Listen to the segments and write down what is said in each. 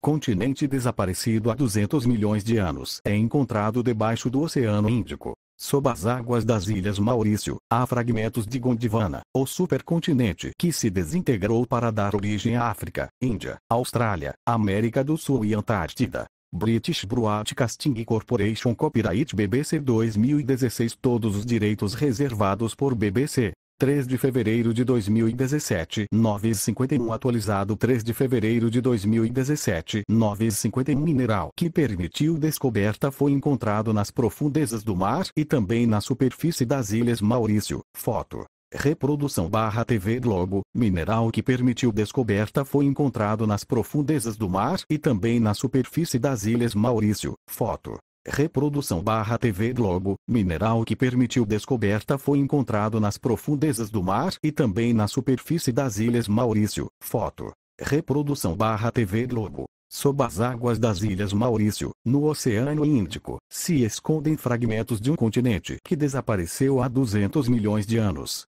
continente desaparecido há 200 milhões de anos, é encontrado debaixo do Oceano Índico. Sob as águas das Ilhas Maurício, há fragmentos de Gondivana, o supercontinente que se desintegrou para dar origem à África, Índia, Austrália, América do Sul e Antártida. British Broadcasting Corporation Copyright BBC 2016 Todos os direitos reservados por BBC. 3 de fevereiro de 2017, 9,51 atualizado 3 de fevereiro de 2017, 9,51 mineral que permitiu descoberta foi encontrado nas profundezas do mar e também na superfície das Ilhas Maurício. Foto. Reprodução barra TV Globo, mineral que permitiu descoberta foi encontrado nas profundezas do mar e também na superfície das Ilhas Maurício. Foto. Reprodução barra TV Globo, mineral que permitiu descoberta foi encontrado nas profundezas do mar e também na superfície das Ilhas Maurício. Foto. Reprodução barra TV Globo. Sob as águas das Ilhas Maurício, no Oceano Índico, se escondem fragmentos de um continente que desapareceu há 200 milhões de anos.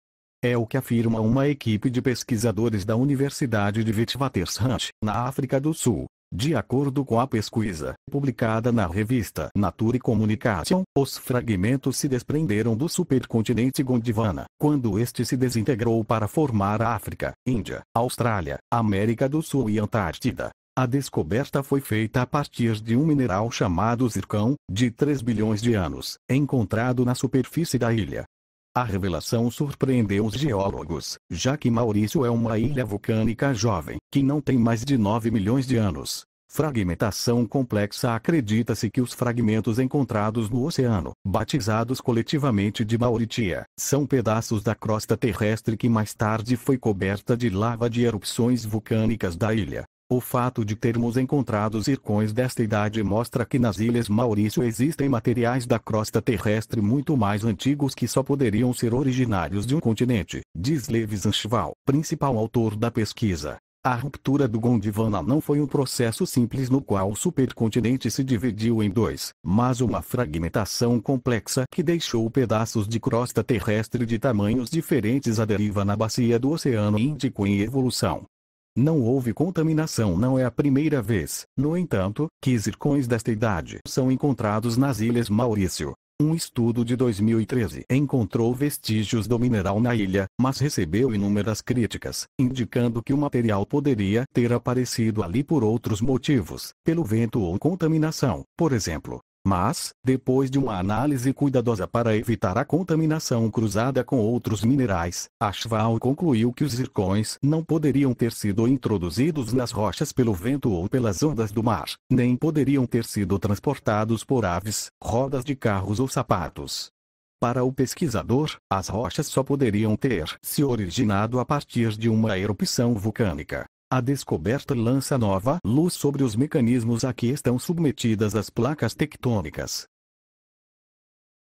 É o que afirma uma equipe de pesquisadores da Universidade de Witwatersrand, na África do Sul, de acordo com a pesquisa, publicada na revista Nature Communication, os fragmentos se desprenderam do supercontinente Gondivana, quando este se desintegrou para formar a África, Índia, Austrália, América do Sul e Antártida. A descoberta foi feita a partir de um mineral chamado zircão, de 3 bilhões de anos, encontrado na superfície da ilha, a revelação surpreendeu os geólogos, já que Maurício é uma ilha vulcânica jovem, que não tem mais de 9 milhões de anos. Fragmentação complexa Acredita-se que os fragmentos encontrados no oceano, batizados coletivamente de Mauritia, são pedaços da crosta terrestre que mais tarde foi coberta de lava de erupções vulcânicas da ilha. O fato de termos encontrado zircões desta idade mostra que nas Ilhas Maurício existem materiais da crosta terrestre muito mais antigos que só poderiam ser originários de um continente, diz Levis Anchival, principal autor da pesquisa. A ruptura do Gondwana não foi um processo simples no qual o supercontinente se dividiu em dois, mas uma fragmentação complexa que deixou pedaços de crosta terrestre de tamanhos diferentes à deriva na bacia do Oceano Índico em evolução. Não houve contaminação não é a primeira vez, no entanto, que zircões desta idade são encontrados nas Ilhas Maurício. Um estudo de 2013 encontrou vestígios do mineral na ilha, mas recebeu inúmeras críticas, indicando que o material poderia ter aparecido ali por outros motivos, pelo vento ou contaminação, por exemplo. Mas, depois de uma análise cuidadosa para evitar a contaminação cruzada com outros minerais, Ashval concluiu que os zircões não poderiam ter sido introduzidos nas rochas pelo vento ou pelas ondas do mar, nem poderiam ter sido transportados por aves, rodas de carros ou sapatos. Para o pesquisador, as rochas só poderiam ter se originado a partir de uma erupção vulcânica. A descoberta lança nova luz sobre os mecanismos a que estão submetidas as placas tectônicas.